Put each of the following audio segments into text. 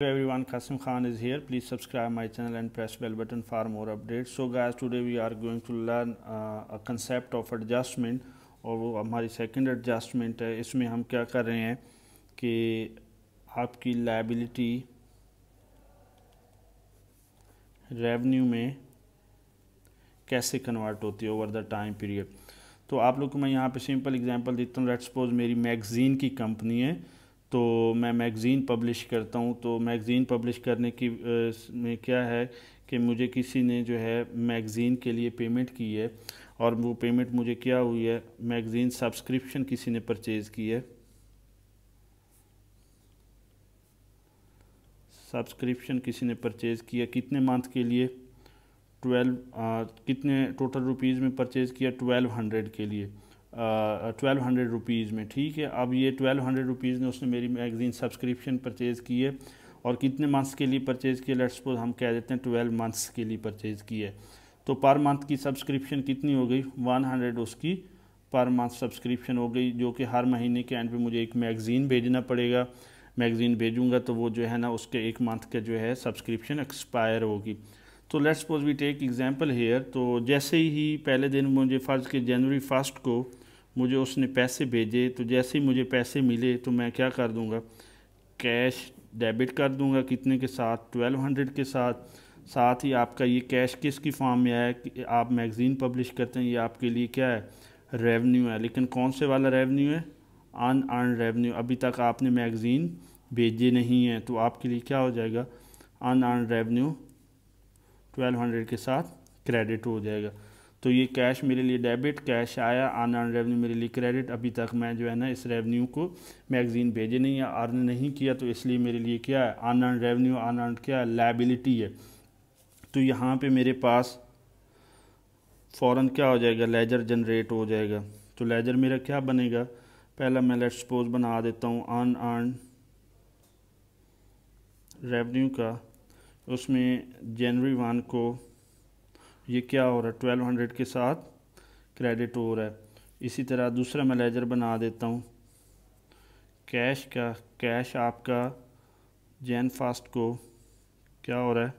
Hello everyone, Kasim Khan is here. Please subscribe my channel and press bell button for more updates. So guys, today we are going to learn uh, a concept of adjustment और वो हमारी second adjustment है इसमें हम क्या कर रहे हैं कि आपकी liability revenue में कैसे convert होती है over the time period तो आप लोग को मैं यहाँ पे simple example देता हूँ let's suppose मेरी magazine की company है तो मैं मैगज़ीन पब्लिश करता हूँ तो मैगज़ीन पब्लिश करने की में क्या है कि मुझे किसी ने जो है मैगज़ीन के लिए पेमेंट की है और वो पेमेंट मुझे क्या हुई है मैगज़ीन सब्सक्रिप्शन किसी ने परचेज़ की है सब्सक्रिप्शन किसी ने परचेज़ किया कितने मंथ के लिए ट्वेल्व कितने टोटल रुपीज़ में परचेज़ किया ट्वेल्व हंड्रेड के लिए ट्वेल्व हंड्रेड रुपीज़ में ठीक है अब ये ट्वेल्व हंड्रेड रुपीज़ ने उसने मेरी मैगज़ीन सब्सक्रिप्शन परचेज़ की है और कितने मंथ्स के लिए परचेज़ किया लेट्स सपोज हम कह देते हैं ट्वेल्व मंथ्स के लिए परचेज़ की है तो पर मंथ की सब्सक्रिप्शन कितनी हो गई वन हंड्रेड उसकी पर मंथ सब्सक्रिप्शन हो गई जो कि हर महीने के एंड पे मुझे एक मैगज़ीन भेजना पड़ेगा मैगज़ीन भेजूंगा तो वो जो है ना उसके एक मंथ का जो है सब्सक्रिप्शन एक्सपायर होगी तो let's suppose we take example here तो जैसे ही पहले दिन मुझे फ़र्ज़ के जनवरी फर्स्ट को मुझे उसने पैसे भेजे तो जैसे ही मुझे पैसे मिले तो मैं क्या कर दूंगा कैश डेबिट कर दूंगा कितने के साथ ट्वेल्व हंड्रेड के साथ साथ ही आपका ये कैश किस की फॉर्म में आया कि आप मैगज़ीन पब्लिश करते हैं ये आपके लिए क्या है रेवेन्यू है लेकिन कौन से वाला रेवेन्यू है अन अर्न रेवेन्यू अभी तक आपने मैगज़ीन भेजे नहीं है तो आपके लिए क्या हो जाएगा unearned revenue twelve hundred के साथ क्रेडिट हो जाएगा तो ये कैश मेरे लिए डेबिट कैश आया आन अर्न रेवेन्यू मेरे लिए क्रेडिट अभी तक मैं जो है ना इस रेवेन्यू को मैगज़ीन भेजे नहीं या अर्न नहीं किया तो इसलिए मेरे लिए क्या है आन अर्न रेवेन्यू आन अर्न क्या है लाइबिलिटी है तो यहाँ पे मेरे पास फ़ौर क्या हो जाएगा लेजर जनरेट हो जाएगा तो लेजर मेरा क्या बनेगा पहला मैं लेट सपोज बना देता हूँ अन अर्न रेवन्यू का उसमें जनवरी वन को ये क्या हो रहा है ट्वेल्व हंड्रेड के साथ क्रेडिट हो रहा है इसी तरह दूसरा मैं लेजर बना देता हूँ कैश का कैश आपका जैन फास्ट को क्या हो रहा है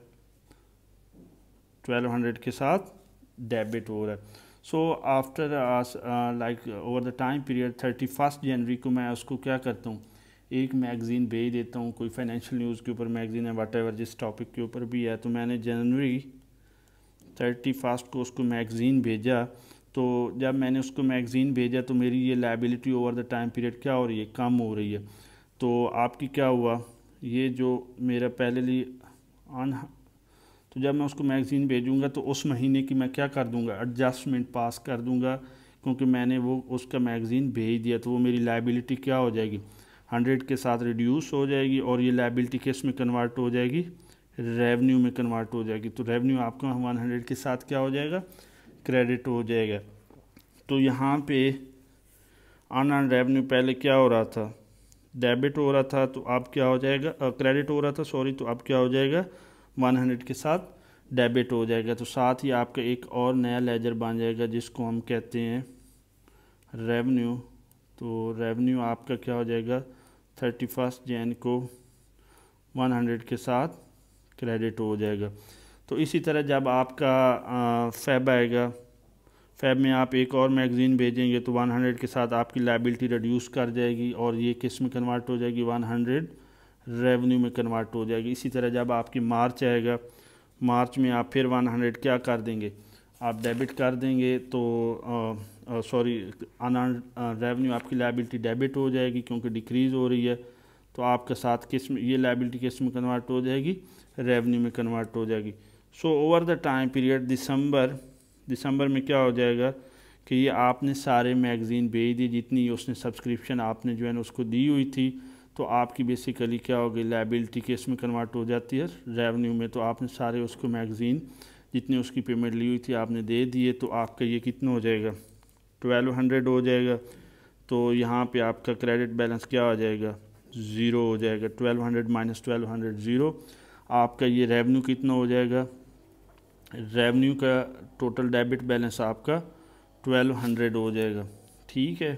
ट्वेल्व हंड्रेड के साथ डेबिट हो रहा है so after like over the time period thirty first जनवरी को मैं उसको क्या करता हूँ एक मैगज़ीन भेज देता हूँ कोई फाइनेंशियल न्यूज़ के ऊपर मैगज़ीन है वाट एवर जिस टॉपिक के ऊपर भी है तो मैंने जनवरी थर्टी फर्स्ट को उसको मैगज़ीन भेजा तो जब मैंने उसको मैगज़ीन भेजा तो मेरी ये liability over the time period क्या हो रही है कम हो रही है तो आपकी क्या हुआ ये जो मेरा पहले लिए अन तो जब मैं उसको मैगज़ीन भेजूँगा तो उस महीने की मैं क्या कर दूँगा एडजस्टमेंट पास कर दूँगा क्योंकि मैंने वो उसका मैगज़ीन भेज दिया तो वो मेरी लाइबिलिटी क्या हो जाएगी हंड्रेड के साथ रिड्यूस हो जाएगी और ये लाइबिलिटी किस में कन्वर्ट हो जाएगी रेवेन्यू में कन्वर्ट हो जाएगी तो रेवेन्यू आपका वन हंड्रेड के साथ क्या हो जाएगा क्रेडिट हो जाएगा तो यहाँ पे अन अन रेवेन्यू पहले क्या हो रहा था डेबिट हो रहा था तो अब क्या हो जाएगा क्रेडिट हो रहा था सॉरी तो अब क्या हो जाएगा वन हंड्रेड के साथ डेबिट हो जाएगा तो साथ ही आपका एक और नया लेजर बन जाएगा जिसको हम कहते हैं रेवेन्यू तो रेवेन्यू आपका क्या हो जाएगा थर्टी फर्स्ट जैन को 100 के साथ क्रेडिट हो जाएगा तो इसी तरह जब आपका फैब आएगा फैब में आप एक और मैगज़ीन भेजेंगे तो 100 के साथ आपकी लाइबिलिटी रिड्यूस कर जाएगी और ये किस में कन्वर्ट हो जाएगी 100 रेवेन्यू में कन्वर्ट हो जाएगी इसी तरह जब आपकी मार्च आएगा मार्च में आप फिर 100 क्या कर देंगे आप डेबिट कर देंगे तो सॉरी अनर्न रेवेन्यू आपकी लाइबिलिटी डेबिट हो जाएगी क्योंकि डिक्रीज़ हो रही है तो आपके साथ किस में ये लाइबिलिटी किस में कन्वर्ट हो जाएगी रेवेन्यू में कन्वर्ट हो जाएगी so over the time period दिसंबर दिसंबर में क्या हो जाएगा कि ये आपने सारे मैगज़ीन भेज दी जितनी उसने सब्सक्रिप्शन आपने जो है ना उसको दी हुई थी तो आपकी बेसिकली क्या होगी लाइबिलिटी केस में कन्वर्ट हो जाती है रेवेन्यू में तो आपने सारे उसको मैगज़ीन जितनी उसकी पेमेंट ली हुई थी आपने दे दिए तो आपका ये कितना हो जाएगा ट्वेल्व हंड्रेड हो जाएगा तो यहाँ पे आपका क्रेडिट बैलेंस क्या हो जाएगा ज़ीरो हो जाएगा twelve hundred minus twelve hundred zero आपका ये रेवेन्यू कितना हो जाएगा रेवेन्यू का टोटल डेबिट बैलेंस आपका ट्वेल्व हंड्रेड हो जाएगा ठीक है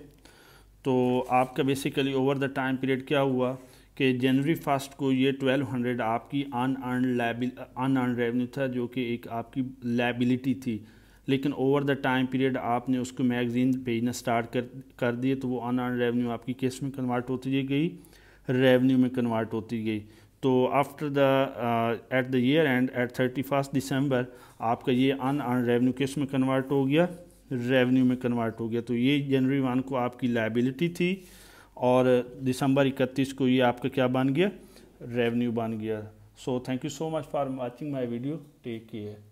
तो आपका basically over the time period क्या हुआ कि जनवरी फर्स्ट को ये ट्वेल्व हंड्रेड आपकी अन अर्न लाइबिल अन अर्न रेवेन्यू था जो कि एक आपकी लाइबिलिटी थी लेकिन ओवर द टाइम पीरियड आपने उसको मैगज़ीन भेजना स्टार्ट कर कर दिए तो वो अन अन रेवेन्यू आपकी केस में कन्वर्ट होती गई रेवेन्यू में कन्वर्ट होती गई तो after the at the year end at thirty first दिसंबर आपका ये अन अन रेवेन्यू किस में कन्वर्ट हो गया रेवेन्यू में कन्वर्ट हो गया तो ये जनवरी वन को आपकी लाइबिलिटी थी और दिसंबर इकतीस को ये आपका क्या बन गया रेवेन्यू बन गया so thank you so much for watching my video take care